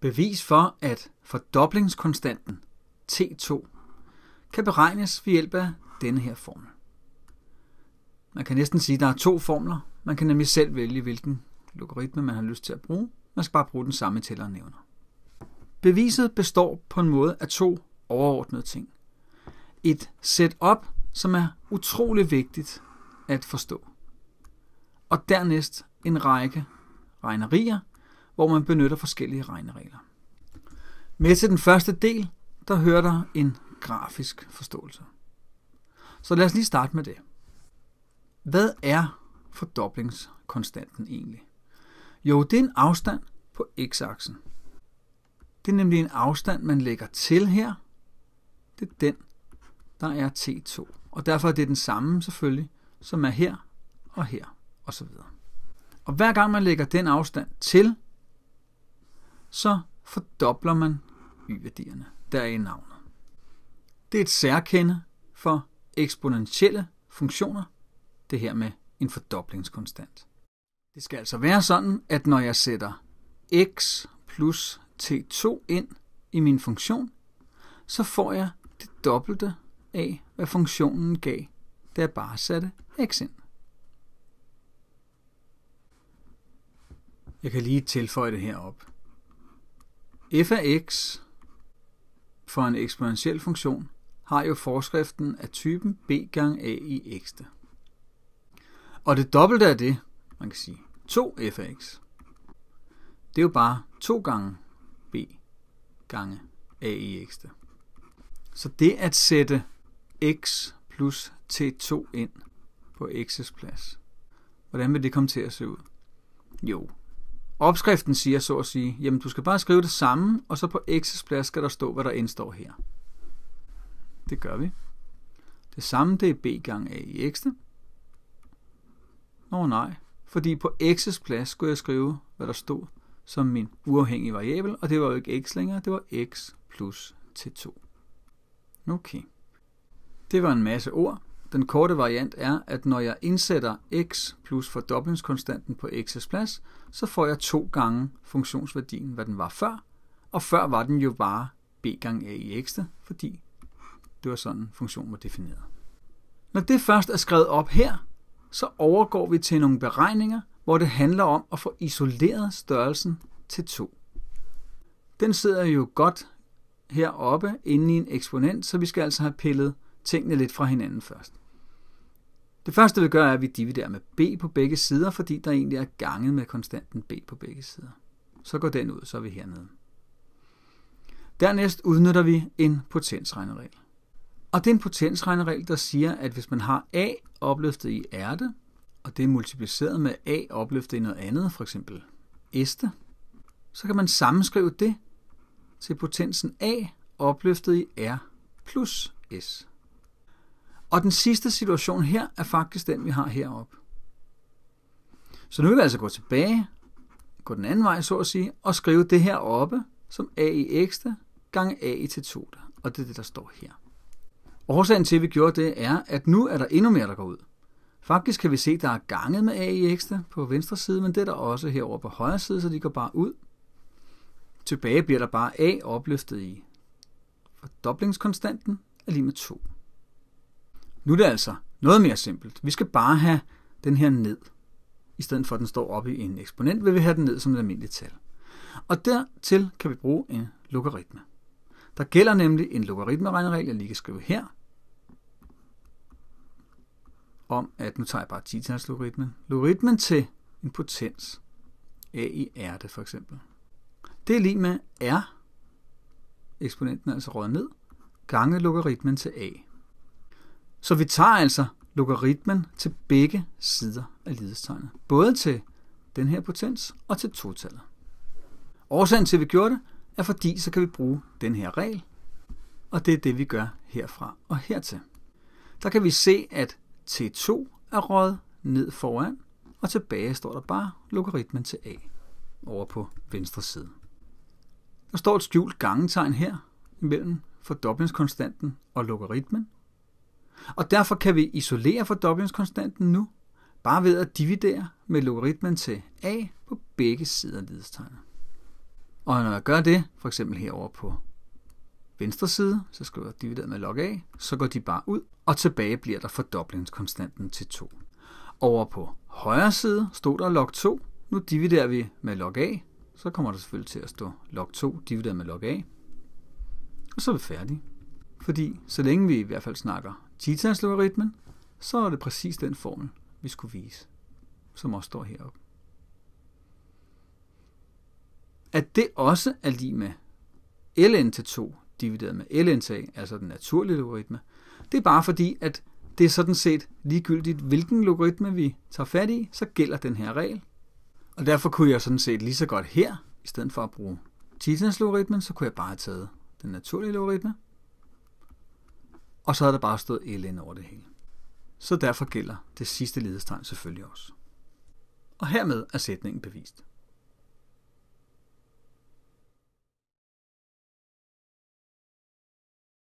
Bevis for, at fordoblingskonstanten T2 kan beregnes ved hjælp af denne her formel. Man kan næsten sige, at der er to formler. Man kan nemlig selv vælge, hvilken logaritme man har lyst til at bruge. Man skal bare bruge den samme og nævner. Beviset består på en måde af to overordnede ting. Et setup, som er utrolig vigtigt at forstå. Og dernæst en række regnerier, hvor man benytter forskellige regneregler. Med til den første del, der hører der en grafisk forståelse. Så lad os lige starte med det. Hvad er fordoblingskonstanten egentlig? Jo, det er en afstand på x-aksen. Det er nemlig en afstand, man lægger til her. Det er den, der er t2. Og derfor er det den samme selvfølgelig, som er her og her osv. Og hver gang man lægger den afstand til, så fordobler man y-værdierne, der er i navnet. Det er et særkende for eksponentielle funktioner, det her med en fordoblingskonstant. Det skal altså være sådan, at når jeg sætter x plus t2 ind i min funktion, så får jeg det dobbelte af, hvad funktionen gav, da jeg bare satte x ind. Jeg kan lige tilføje det herop f af x for en eksponentiel funktion har jo forskriften af typen b gange a i x. Og det dobbelte af det, man kan sige 2 f af x, det er jo bare 2 gange b gange a i x. Så det at sætte x plus t2 ind på x's plads, hvordan vil det komme til at se ud? Jo, opskriften siger så at sige, jamen du skal bare skrive det samme, og så på x's plads skal der stå, hvad der indstår står her. Det gør vi. Det samme det er b gang a i x. Nå nej, fordi på x's plads skulle jeg skrive, hvad der stod som min uafhængige variabel, og det var jo ikke x længere, det var x plus t2. Okay. Det var en masse ord, den korte variant er, at når jeg indsætter x plus fordoblingskonstanten på x's plads, så får jeg to gange funktionsværdien, hvad den var før, og før var den jo bare b gange a i x, fordi det var sådan, funktionen var defineret. Når det først er skrevet op her, så overgår vi til nogle beregninger, hvor det handler om at få isoleret størrelsen til 2. Den sidder jo godt heroppe inde i en eksponent, så vi skal altså have pillet tingene lidt fra hinanden først. Det første vi gør, er, at vi dividerer med b på begge sider, fordi der egentlig er ganget med konstanten b på begge sider. Så går den ud, så er vi hernede. Dernæst udnytter vi en potensregneregel. Og det er en potensregneregel, der siger, at hvis man har a opløftet i ærte, og det er multipliceret med a opløftet i noget andet, f.eks. este, så kan man sammenskrive det til potensen a opløftet i r plus s. Og den sidste situation her er faktisk den, vi har heroppe. Så nu vil vi altså gå tilbage, gå den anden vej, så at sige, og skrive det her oppe som a i x gange a i til 2. Og det er det, der står her. Årsagen til, at vi gjorde det, er, at nu er der endnu mere, der går ud. Faktisk kan vi se, at der er ganget med a i x på venstre side, men det er der også herover på højre side, så de går bare ud. Tilbage bliver der bare a opløftet i fordoblingskonstanten er lige med 2. Nu er det altså noget mere simpelt. Vi skal bare have den her ned. I stedet for at den står oppe i en eksponent, vil vi have den ned som et almindeligt tal. Og dertil kan vi bruge en logaritme. Der gælder nemlig en logaritmeregneregel, jeg lige kan skrive her, om at, nu tager jeg bare 10 tals logaritmen, logaritmen til en potens, a i r det for eksempel. Det er lige med r, eksponenten er altså røget ned, gange logaritmen til a. Så vi tager altså logaritmen til begge sider af lidestegnet. Både til den her potens og til totallet. Årsagen til, at vi gjorde det, er fordi, så kan vi bruge den her regel. Og det er det, vi gør herfra og hertil. Der kan vi se, at t2 er røget ned foran, og tilbage står der bare logaritmen til a over på venstre side. Der står et skjult gangetegn her imellem fordoblingskonstanten og logaritmen, og derfor kan vi isolere fordobblingskonstanten nu, bare ved at dividere med logaritmen til a på begge sider af lidestegnet. Og når jeg gør det, for eksempel herover på venstre side, så skal jeg divideret med log a, så går de bare ud, og tilbage bliver der fordobblingskonstanten til 2. Over på højre side stod der log 2, nu dividerer vi med log a, så kommer der selvfølgelig til at stå log 2 divideret med log a, og så er vi færdige. Fordi så længe vi i hvert fald snakker Titans-logaritmen, så er det præcis den formel, vi skulle vise, som også står heroppe. At det også er lige med ln til 2 divideret med ln til a, altså den naturlige logaritme, det er bare fordi, at det er sådan set ligegyldigt, hvilken logaritme vi tager fat i, så gælder den her regel. Og derfor kunne jeg sådan set lige så godt her, i stedet for at bruge Titans logaritmen, så kunne jeg bare have taget den naturlige logaritme, og så havde der bare stået LN over det hele. Så derfor gælder det sidste ledestegn selvfølgelig også. Og hermed er sætningen bevist.